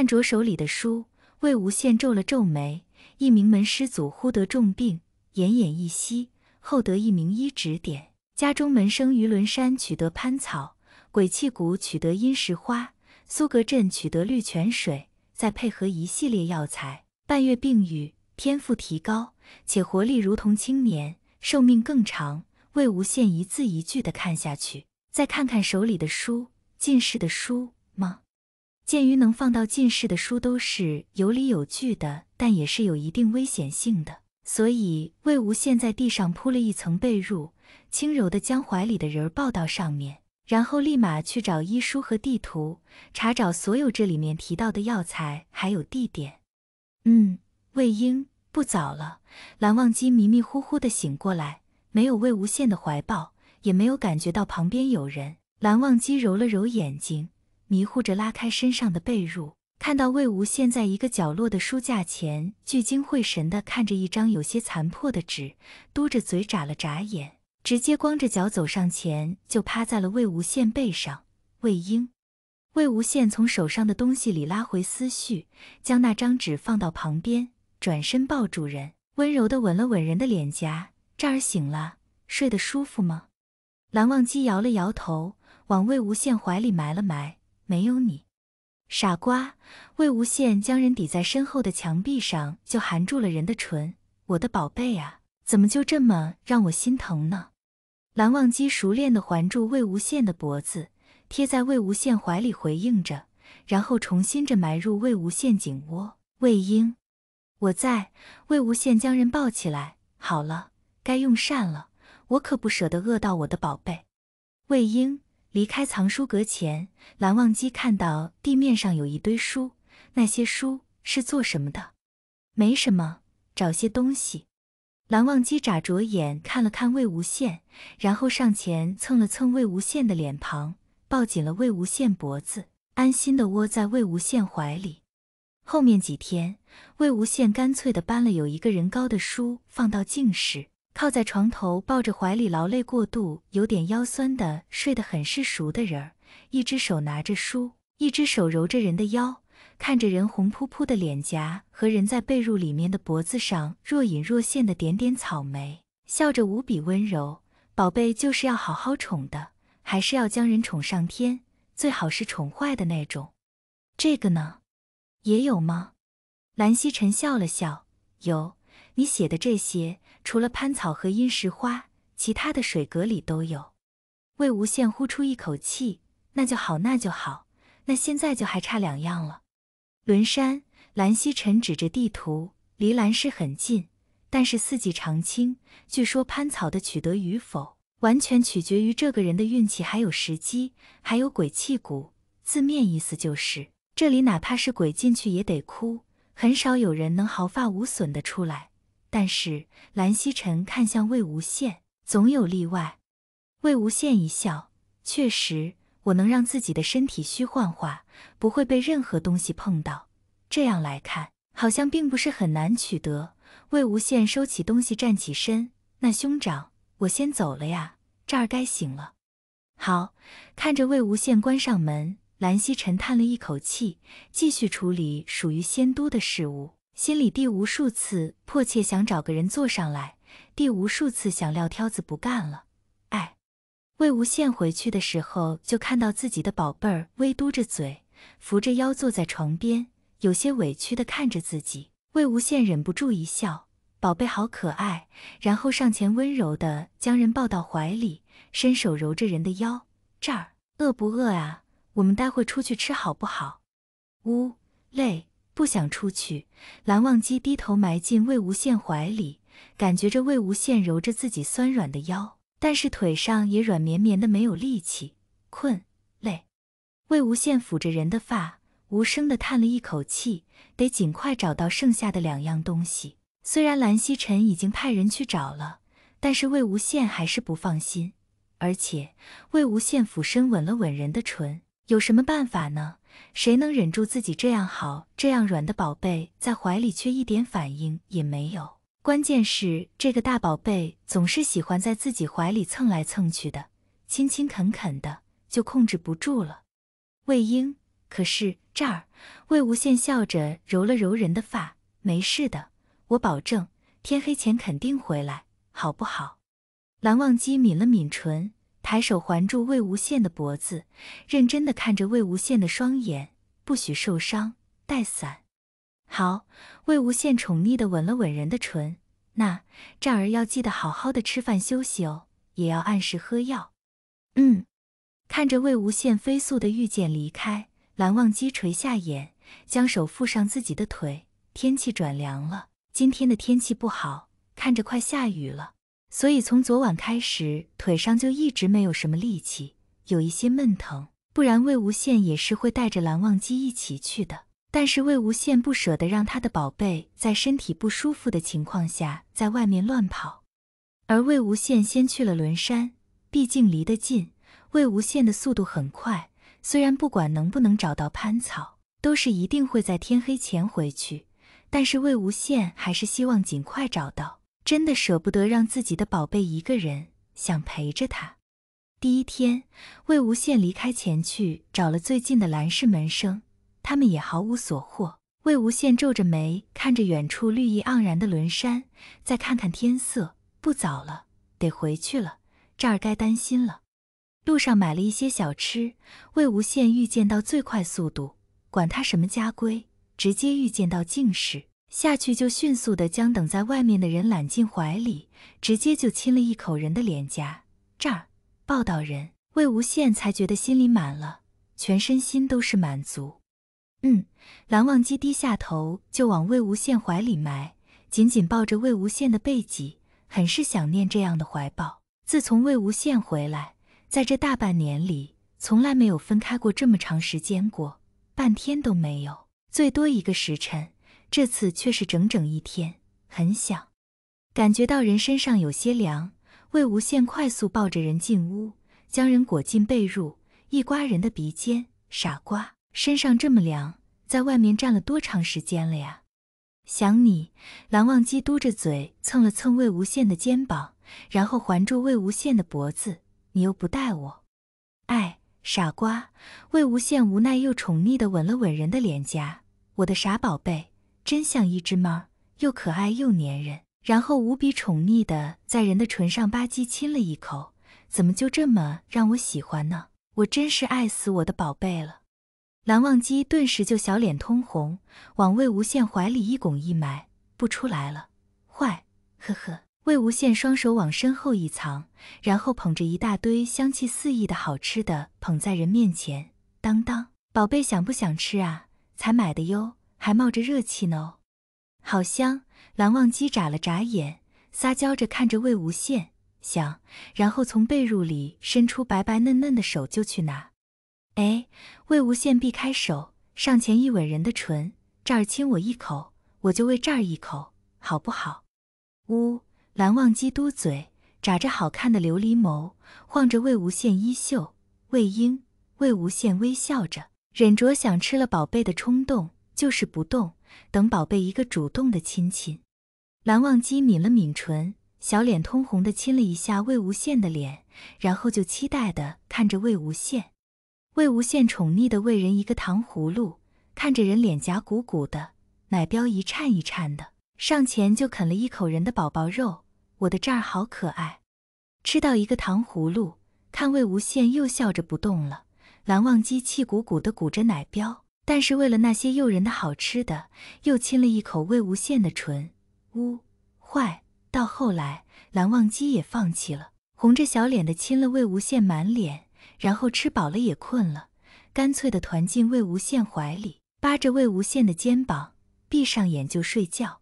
看着手里的书，魏无羡皱了皱眉。一名门师祖忽得重病，奄奄一息，后得一名医指点，家中门生于伦山取得蟠草，鬼泣谷取得阴石花，苏格镇取得绿泉水，再配合一系列药材，半月病愈，天赋提高，且活力如同青年，寿命更长。魏无羡一字一句的看下去，再看看手里的书，近视的书吗？鉴于能放到近视的书都是有理有据的，但也是有一定危险性的，所以魏无羡在地上铺了一层被褥，轻柔的将怀里的人抱到上面，然后立马去找医书和地图，查找所有这里面提到的药材还有地点。嗯，魏婴，不早了。蓝忘机迷迷糊糊的醒过来，没有魏无羡的怀抱，也没有感觉到旁边有人。蓝忘机揉了揉眼睛。迷糊着拉开身上的被褥，看到魏无羡在一个角落的书架前聚精会神地看着一张有些残破的纸，嘟着嘴眨了眨眼，直接光着脚走上前，就趴在了魏无羡背上。魏婴，魏无羡从手上的东西里拉回思绪，将那张纸放到旁边，转身抱住人，温柔地吻了吻人的脸颊：“这儿醒了，睡得舒服吗？”蓝忘机摇了摇头，往魏无羡怀里埋了埋。没有你，傻瓜！魏无羡将人抵在身后的墙壁上，就含住了人的唇。我的宝贝啊，怎么就这么让我心疼呢？蓝忘机熟练的环住魏无羡的脖子，贴在魏无羡怀里回应着，然后重新着埋入魏无羡颈窝。魏婴，我在。魏无羡将人抱起来，好了，该用膳了。我可不舍得饿到我的宝贝。魏婴。离开藏书阁前，蓝忘机看到地面上有一堆书，那些书是做什么的？没什么，找些东西。蓝忘机眨着眼看了看魏无羡，然后上前蹭了蹭魏无羡的脸庞，抱紧了魏无羡脖子，安心的窝在魏无羡怀里。后面几天，魏无羡干脆的搬了有一个人高的书放到静室。靠在床头，抱着怀里劳累过度、有点腰酸的睡得很是熟的人儿，一只手拿着书，一只手揉着人的腰，看着人红扑扑的脸颊和人在被褥里面的脖子上若隐若现的点点草莓，笑着无比温柔。宝贝就是要好好宠的，还是要将人宠上天，最好是宠坏的那种。这个呢，也有吗？蓝曦臣笑了笑，有。你写的这些，除了潘草和阴石花，其他的水阁里都有。魏无羡呼出一口气，那就好，那就好，那现在就还差两样了。轮山，蓝曦臣指着地图，离蓝氏很近，但是四季常青。据说潘草的取得与否，完全取决于这个人的运气，还有时机，还有鬼气骨。字面意思就是，这里哪怕是鬼进去也得哭，很少有人能毫发无损的出来。但是，蓝曦臣看向魏无羡，总有例外。魏无羡一笑，确实，我能让自己的身体虚幻化，不会被任何东西碰到。这样来看，好像并不是很难取得。魏无羡收起东西，站起身：“那兄长，我先走了呀，这儿该醒了。”好，看着魏无羡关上门，蓝曦臣叹了一口气，继续处理属于仙都的事物。心里第无数次迫切想找个人坐上来，第无数次想撂挑子不干了。哎，魏无羡回去的时候就看到自己的宝贝儿微嘟着嘴，扶着腰坐在床边，有些委屈的看着自己。魏无羡忍不住一笑，宝贝好可爱。然后上前温柔的将人抱到怀里，伸手揉着人的腰，这儿饿不饿啊？我们待会出去吃好不好？呜，累。不想出去，蓝忘机低头埋进魏无羡怀里，感觉着魏无羡揉着自己酸软的腰，但是腿上也软绵绵的，没有力气，困累。魏无羡抚着人的发，无声的叹了一口气，得尽快找到剩下的两样东西。虽然蓝曦臣已经派人去找了，但是魏无羡还是不放心。而且，魏无羡俯身吻了吻人的唇，有什么办法呢？谁能忍住自己这样好这样软的宝贝在怀里却一点反应也没有？关键是这个大宝贝总是喜欢在自己怀里蹭来蹭去的，勤勤恳恳的就控制不住了。魏婴，可是这儿……魏无羡笑着揉了揉人的发，没事的，我保证天黑前肯定回来，好不好？蓝忘机抿了抿唇。抬手环住魏无羡的脖子，认真的看着魏无羡的双眼，不许受伤，带伞。好，魏无羡宠溺的吻了吻人的唇，那战儿要记得好好的吃饭休息哦，也要按时喝药。嗯，看着魏无羡飞速的御剑离开，蓝忘机垂下眼，将手附上自己的腿。天气转凉了，今天的天气不好，看着快下雨了。所以从昨晚开始，腿上就一直没有什么力气，有一些闷疼。不然魏无羡也是会带着蓝忘机一起去的。但是魏无羡不舍得让他的宝贝在身体不舒服的情况下在外面乱跑，而魏无羡先去了轮山，毕竟离得近。魏无羡的速度很快，虽然不管能不能找到潘草，都是一定会在天黑前回去，但是魏无羡还是希望尽快找到。真的舍不得让自己的宝贝一个人，想陪着他。第一天，魏无羡离开前去找了最近的蓝氏门生，他们也毫无所获。魏无羡皱着眉看着远处绿意盎然的轮山，再看看天色，不早了，得回去了。这儿该担心了。路上买了一些小吃。魏无羡预见到最快速度，管他什么家规，直接预见到进是。下去就迅速的将等在外面的人揽进怀里，直接就亲了一口人的脸颊。这儿抱到人，魏无羡才觉得心里满了，全身心都是满足。嗯，蓝忘机低下头就往魏无羡怀里埋，紧紧抱着魏无羡的背脊，很是想念这样的怀抱。自从魏无羡回来，在这大半年里，从来没有分开过这么长时间过，半天都没有，最多一个时辰。这次却是整整一天，很响，感觉到人身上有些凉。魏无羡快速抱着人进屋，将人裹进被褥，一刮人的鼻尖。傻瓜，身上这么凉，在外面站了多长时间了呀？想你，蓝忘机嘟着嘴蹭了蹭魏无羡的肩膀，然后环住魏无羡的脖子。你又不带我，哎，傻瓜。魏无羡无奈又宠溺地吻了吻人的脸颊，我的傻宝贝。真像一只猫，又可爱又粘人，然后无比宠溺的在人的唇上吧唧亲了一口。怎么就这么让我喜欢呢？我真是爱死我的宝贝了！蓝忘机顿时就小脸通红，往魏无羡怀里一拱一埋，不出来了。坏，呵呵。魏无羡双手往身后一藏，然后捧着一大堆香气四溢的好吃的捧在人面前。当当，宝贝想不想吃啊？才买的哟。还冒着热气呢哦，好香！蓝忘机眨了眨眼，撒娇着看着魏无羡，想，然后从被褥里伸出白白嫩嫩的手就去拿。哎，魏无羡避开手，上前一吻人的唇，这儿亲我一口，我就喂这儿一口，好不好？呜，蓝忘机嘟嘴，眨着好看的琉璃眸，晃着魏无羡衣袖。魏婴，魏无羡微笑着，忍着想吃了宝贝的冲动。就是不动，等宝贝一个主动的亲亲。蓝忘机抿了抿唇，小脸通红的亲了一下魏无羡的脸，然后就期待的看着魏无羡。魏无羡宠溺的喂人一个糖葫芦，看着人脸颊鼓鼓的，奶膘一颤一颤的，上前就啃了一口人的宝宝肉。我的这儿好可爱！吃到一个糖葫芦，看魏无羡又笑着不动了，蓝忘机气鼓鼓的鼓着奶膘。但是为了那些诱人的好吃的，又亲了一口魏无羡的唇。呜，坏！到后来，蓝忘机也放弃了，红着小脸的亲了魏无羡满脸，然后吃饱了也困了，干脆的团进魏无羡怀里，扒着魏无羡的肩膀，闭上眼就睡觉。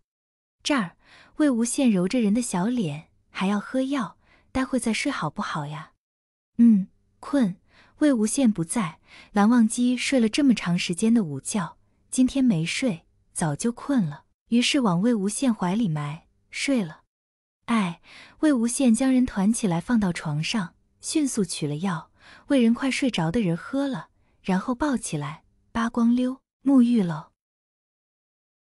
这儿，魏无羡揉着人的小脸，还要喝药，待会再睡好不好呀？嗯，困。魏无羡不在，蓝忘机睡了这么长时间的午觉，今天没睡，早就困了，于是往魏无羡怀里埋，睡了。哎，魏无羡将人团起来放到床上，迅速取了药，喂人快睡着的人喝了，然后抱起来，扒光溜，沐浴了。